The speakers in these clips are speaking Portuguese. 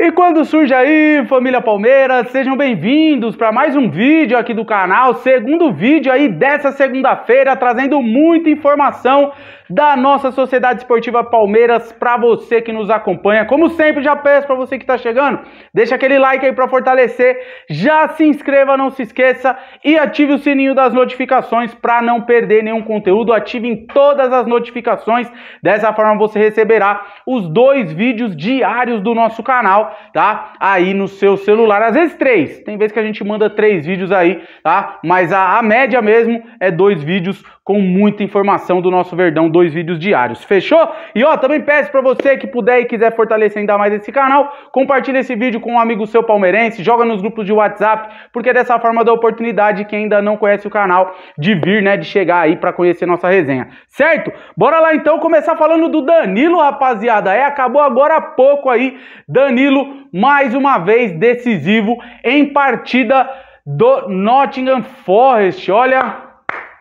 E quando surge aí, família Palmeiras, sejam bem-vindos para mais um vídeo aqui do canal, segundo vídeo aí dessa segunda-feira, trazendo muita informação da nossa Sociedade Esportiva Palmeiras para você que nos acompanha. Como sempre, já peço para você que está chegando, deixa aquele like aí para fortalecer, já se inscreva, não se esqueça e ative o sininho das notificações para não perder nenhum conteúdo. Ativem todas as notificações, dessa forma você receberá os dois vídeos diários do nosso canal tá? Aí no seu celular, às vezes três. Tem vezes que a gente manda três vídeos aí, tá? Mas a, a média mesmo é dois vídeos com muita informação do nosso Verdão, dois vídeos diários. Fechou? E ó, também peço para você que puder e quiser fortalecer ainda mais esse canal, compartilha esse vídeo com um amigo seu palmeirense, joga nos grupos de WhatsApp, porque é dessa forma dá oportunidade quem ainda não conhece o canal de vir, né, de chegar aí para conhecer nossa resenha. Certo? Bora lá então começar falando do Danilo, rapaziada. É, acabou agora há pouco aí. Danilo mais uma vez decisivo em partida do Nottingham Forest. Olha,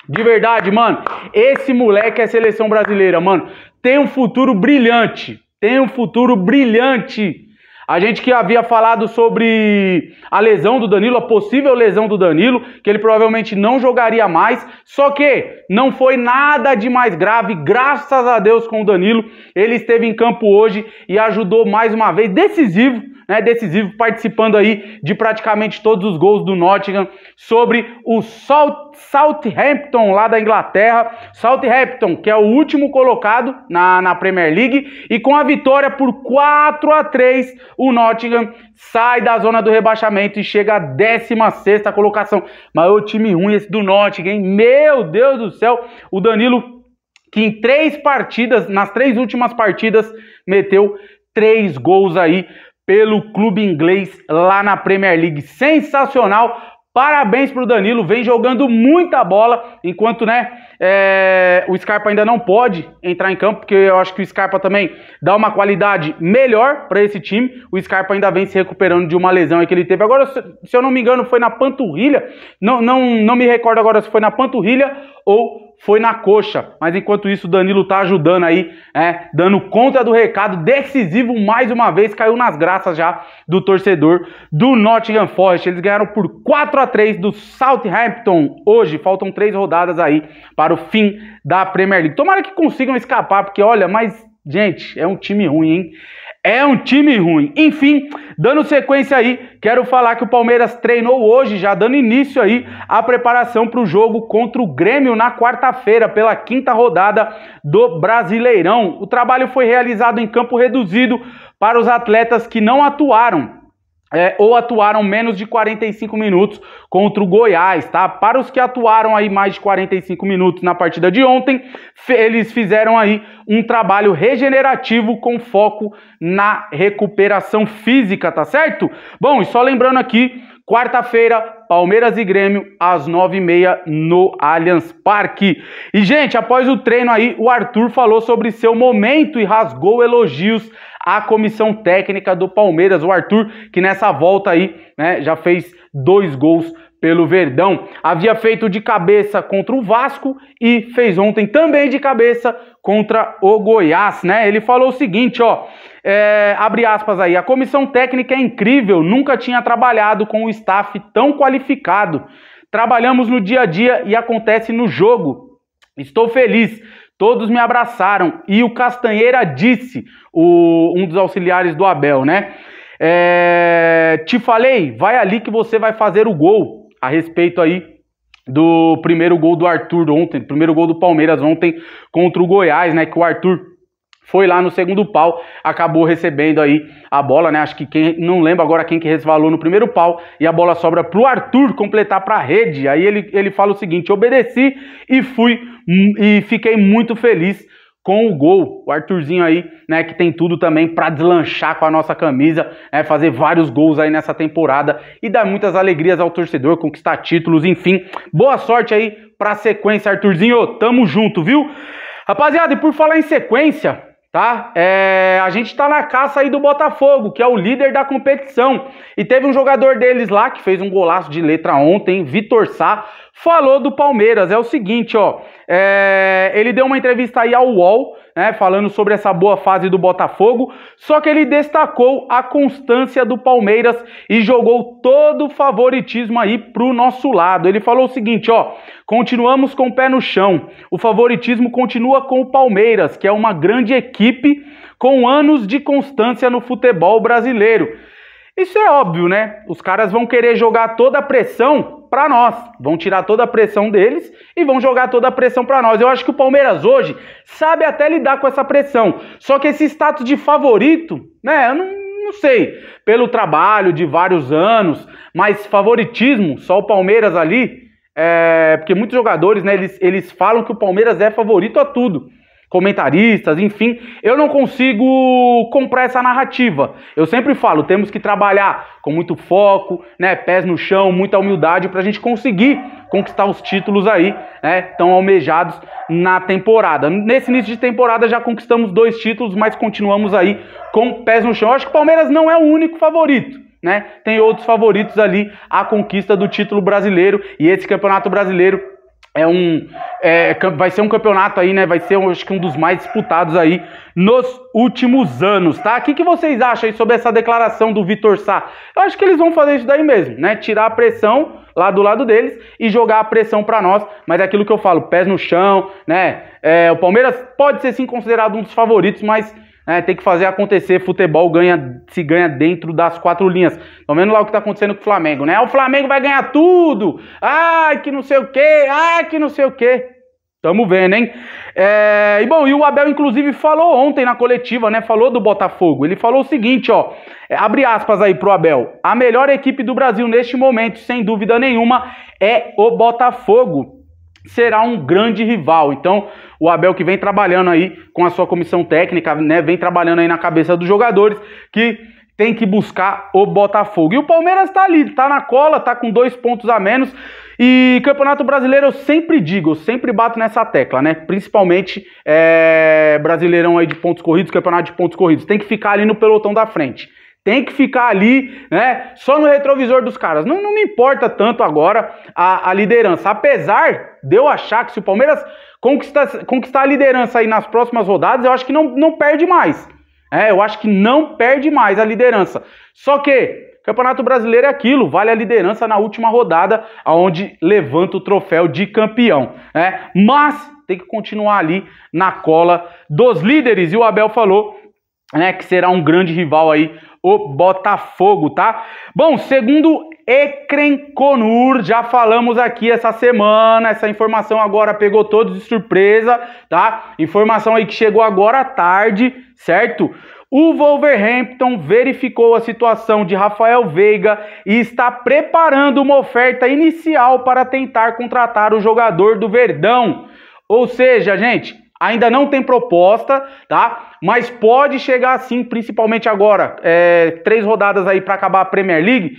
de verdade, mano, esse moleque é seleção brasileira, mano. Tem um futuro brilhante. Tem um futuro brilhante a gente que havia falado sobre a lesão do Danilo, a possível lesão do Danilo, que ele provavelmente não jogaria mais. Só que não foi nada de mais grave, graças a Deus com o Danilo. Ele esteve em campo hoje e ajudou mais uma vez, decisivo né, decisivo, participando aí de praticamente todos os gols do Nottingham sobre o Southampton lá da Inglaterra. Southampton, que é o último colocado na, na Premier League, e com a vitória por 4 a 3 o Nottingham sai da zona do rebaixamento e chega à 16 colocação. Mas o time ruim esse do Nottingham, Meu Deus do céu, o Danilo que em três partidas, nas três últimas partidas, meteu três gols aí pelo clube inglês lá na Premier League. Sensacional! Parabéns para o Danilo, vem jogando muita bola, enquanto né, é, o Scarpa ainda não pode entrar em campo, porque eu acho que o Scarpa também dá uma qualidade melhor para esse time. O Scarpa ainda vem se recuperando de uma lesão que ele teve. Agora, se eu não me engano, foi na panturrilha, não, não, não me recordo agora se foi na panturrilha ou foi na coxa. Mas enquanto isso, o Danilo tá ajudando aí, é, dando conta do recado. Decisivo mais uma vez, caiu nas graças já do torcedor do Nottingham Forest. Eles ganharam por 4 a 3 do Southampton hoje. Faltam três rodadas aí para o fim da Premier League. Tomara que consigam escapar, porque olha, mas, gente, é um time ruim, hein? É um time ruim. Enfim, dando sequência aí, quero falar que o Palmeiras treinou hoje, já dando início aí à preparação para o jogo contra o Grêmio na quarta-feira, pela quinta rodada do Brasileirão. O trabalho foi realizado em campo reduzido para os atletas que não atuaram é, ou atuaram menos de 45 minutos contra o Goiás, tá? Para os que atuaram aí mais de 45 minutos na partida de ontem, eles fizeram aí um trabalho regenerativo com foco na recuperação física, tá certo? Bom, e só lembrando aqui Quarta-feira, Palmeiras e Grêmio, às nove e meia no Allianz Parque. E, gente, após o treino aí, o Arthur falou sobre seu momento e rasgou elogios à comissão técnica do Palmeiras. O Arthur, que nessa volta aí, né, já fez dois gols pelo Verdão. Havia feito de cabeça contra o Vasco e fez ontem também de cabeça contra o Goiás, né? Ele falou o seguinte, ó, é, abre aspas aí, a comissão técnica é incrível, nunca tinha trabalhado com o staff tão qualificado. Trabalhamos no dia a dia e acontece no jogo. Estou feliz. Todos me abraçaram e o Castanheira disse, o, um dos auxiliares do Abel, né? É, te falei, vai ali que você vai fazer o gol a respeito aí do primeiro gol do Arthur ontem, primeiro gol do Palmeiras ontem contra o Goiás, né? Que o Arthur foi lá no segundo pau, acabou recebendo aí a bola, né? Acho que quem não lembra agora quem que resvalou no primeiro pau e a bola sobra pro Arthur completar para a rede. Aí ele, ele fala o seguinte: obedeci e fui e fiquei muito feliz com o gol. O Arthurzinho aí, né, que tem tudo também para deslanchar com a nossa camisa, né, fazer vários gols aí nessa temporada e dar muitas alegrias ao torcedor, conquistar títulos, enfim. Boa sorte aí para a sequência, Arthurzinho. Tamo junto, viu? Rapaziada, e por falar em sequência, tá? É, a gente tá na caça aí do Botafogo, que é o líder da competição. E teve um jogador deles lá que fez um golaço de letra ontem, Vitor Sá falou do Palmeiras. É o seguinte, ó. É, ele deu uma entrevista aí ao UOL, né, falando sobre essa boa fase do Botafogo, só que ele destacou a constância do Palmeiras e jogou todo o favoritismo aí pro nosso lado. Ele falou o seguinte, ó, continuamos com o pé no chão. O favoritismo continua com o Palmeiras, que é uma grande equipe com anos de constância no futebol brasileiro. Isso é óbvio, né? Os caras vão querer jogar toda a pressão para nós. Vão tirar toda a pressão deles e vão jogar toda a pressão para nós. Eu acho que o Palmeiras hoje sabe até lidar com essa pressão. Só que esse status de favorito, né? Eu não, não sei. Pelo trabalho de vários anos, mas favoritismo, só o Palmeiras ali. É, porque muitos jogadores, né, eles, eles falam que o Palmeiras é favorito a tudo comentaristas, enfim, eu não consigo comprar essa narrativa. Eu sempre falo, temos que trabalhar com muito foco, né, pés no chão, muita humildade para a gente conseguir conquistar os títulos aí, né, tão almejados na temporada. Nesse início de temporada já conquistamos dois títulos, mas continuamos aí com pés no chão. Eu acho que o Palmeiras não é o único favorito. Né? Tem outros favoritos ali a conquista do título brasileiro e esse campeonato brasileiro é um é, vai ser um campeonato aí, né? Vai ser acho que um dos mais disputados aí nos últimos anos, tá? O que, que vocês acham aí sobre essa declaração do Vitor Sá? Eu acho que eles vão fazer isso daí mesmo, né? Tirar a pressão lá do lado deles e jogar a pressão para nós. Mas é aquilo que eu falo, pés no chão, né? É, o Palmeiras pode ser sim considerado um dos favoritos, mas né? Tem que fazer acontecer. Futebol ganha, se ganha dentro das quatro linhas. Tô vendo lá o que tá acontecendo com o Flamengo, né? Ah, o Flamengo vai ganhar tudo! Ai, que não sei o quê! Ai, que não sei o quê! Tamo vendo, hein? É, e bom, e o Abel, inclusive, falou ontem na coletiva, né? Falou do Botafogo. Ele falou o seguinte, ó. É, abre aspas aí pro Abel. A melhor equipe do Brasil neste momento, sem dúvida nenhuma, é o Botafogo será um grande rival. Então, o Abel que vem trabalhando aí com a sua comissão técnica, né, vem trabalhando aí na cabeça dos jogadores que tem que buscar o Botafogo. E o Palmeiras tá ali, tá na cola, tá com dois pontos a menos. E Campeonato Brasileiro eu sempre digo, eu sempre bato nessa tecla, né? Principalmente é, Brasileirão aí de pontos corridos, Campeonato de pontos corridos. Tem que ficar ali no pelotão da frente tem que ficar ali, né? Só no retrovisor dos caras. Não, não me importa tanto agora a, a liderança. Apesar de eu achar que se o Palmeiras conquistar, conquistar a liderança aí nas próximas rodadas, eu acho que não, não perde mais. É, eu acho que não perde mais a liderança. Só que Campeonato Brasileiro é aquilo, vale a liderança na última rodada, aonde levanta o troféu de campeão. Né? Mas tem que continuar ali na cola dos líderes. E o Abel falou né, que será um grande rival aí o Botafogo, tá? Bom, segundo Konur, já falamos aqui essa semana, essa informação agora pegou todos de surpresa, tá? Informação aí que chegou agora à tarde, certo? O Wolverhampton verificou a situação de Rafael Veiga e está preparando uma oferta inicial para tentar contratar o jogador do Verdão. Ou seja, gente, Ainda não tem proposta, tá? Mas pode chegar assim, principalmente agora, é, três rodadas aí para acabar a Premier League.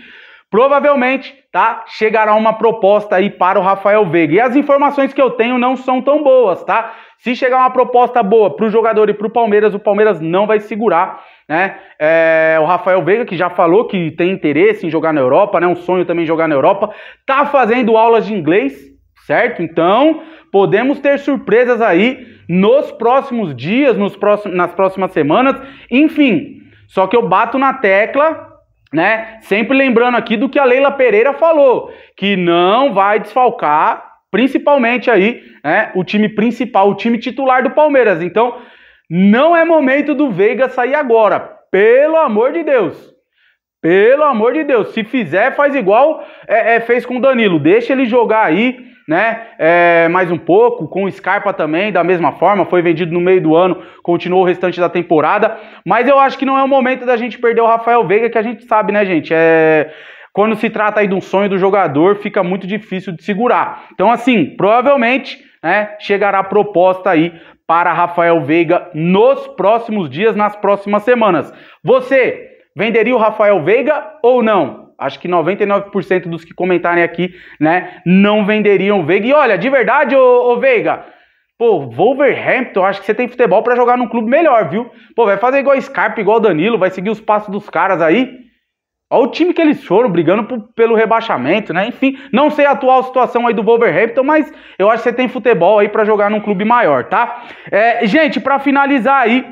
Provavelmente, tá? Chegará uma proposta aí para o Rafael Veiga. E as informações que eu tenho não são tão boas, tá? Se chegar uma proposta boa para o jogador e para o Palmeiras, o Palmeiras não vai segurar, né? É, o Rafael Veiga, que já falou que tem interesse em jogar na Europa, né? Um sonho também jogar na Europa, tá fazendo aulas de inglês, certo? Então, podemos ter surpresas aí nos próximos dias, nos próximos, nas próximas semanas, enfim. Só que eu bato na tecla, né? Sempre lembrando aqui do que a Leila Pereira falou, que não vai desfalcar, principalmente aí, né, o time principal, o time titular do Palmeiras. Então, não é momento do Veiga sair agora, pelo amor de Deus. Pelo amor de Deus, se fizer, faz igual é, é, fez com o Danilo. Deixa ele jogar aí né? É, mais um pouco, com o Scarpa também, da mesma forma, foi vendido no meio do ano, continuou o restante da temporada. Mas eu acho que não é o momento da gente perder o Rafael Veiga, que a gente sabe, né, gente? É quando se trata aí de um sonho do jogador, fica muito difícil de segurar. Então, assim, provavelmente né, chegará proposta aí para Rafael Veiga nos próximos dias, nas próximas semanas. Você venderia o Rafael Veiga ou não? acho que 99% dos que comentarem aqui, né, não venderiam o Veiga. E olha, de verdade, ô, ô Veiga, Pô, Wolverhampton, acho que você tem futebol para jogar num clube melhor, viu? Pô, vai fazer igual Scarpa, igual Danilo, vai seguir os passos dos caras aí. Olha o time que eles foram, brigando pelo rebaixamento, né? Enfim, não sei a atual situação aí do Wolverhampton, mas eu acho que você tem futebol aí para jogar num clube maior, tá? É, gente, para finalizar aí,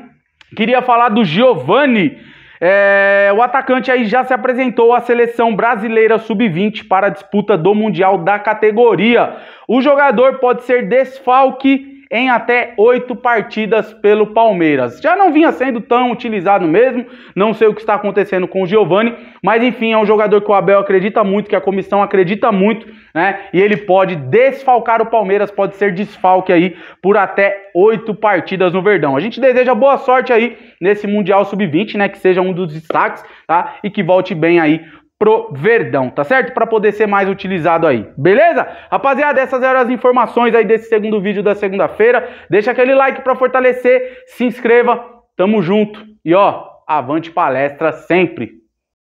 queria falar do Giovanni é, o atacante aí já se apresentou à seleção brasileira sub-20 para a disputa do Mundial da categoria. O jogador pode ser desfalque em até oito partidas pelo Palmeiras. Já não vinha sendo tão utilizado mesmo, não sei o que está acontecendo com o Giovani, mas enfim, é um jogador que o Abel acredita muito, que a comissão acredita muito, né? E ele pode desfalcar o Palmeiras, pode ser desfalque aí por até oito partidas no Verdão. A gente deseja boa sorte aí nesse Mundial Sub-20, né? Que seja um dos destaques, tá? E que volte bem aí pro Verdão, tá certo? Para poder ser mais utilizado aí, beleza? Rapaziada, essas eram as informações aí desse segundo vídeo da segunda-feira. Deixa aquele like para fortalecer, se inscreva, tamo junto e ó, avante palestra sempre!